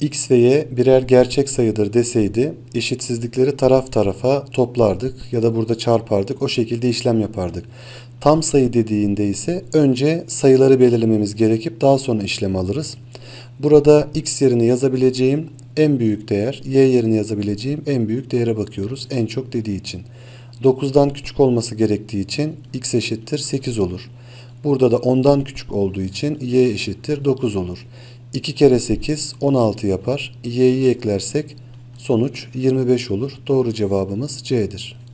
x ve y birer gerçek sayıdır deseydi eşitsizlikleri taraf tarafa toplardık ya da burada çarpardık o şekilde işlem yapardık. Tam sayı dediğinde ise önce sayıları belirlememiz gerekip daha sonra işlem alırız. Burada x yerine yazabileceğim en büyük değer, y yerine yazabileceğim en büyük değere bakıyoruz en çok dediği için. 9'dan küçük olması gerektiği için x eşittir 8 olur. Burada da 10'dan küçük olduğu için y eşittir 9 olur. 2 kere 8 16 yapar. Y'yi eklersek sonuç 25 olur. Doğru cevabımız C'dir.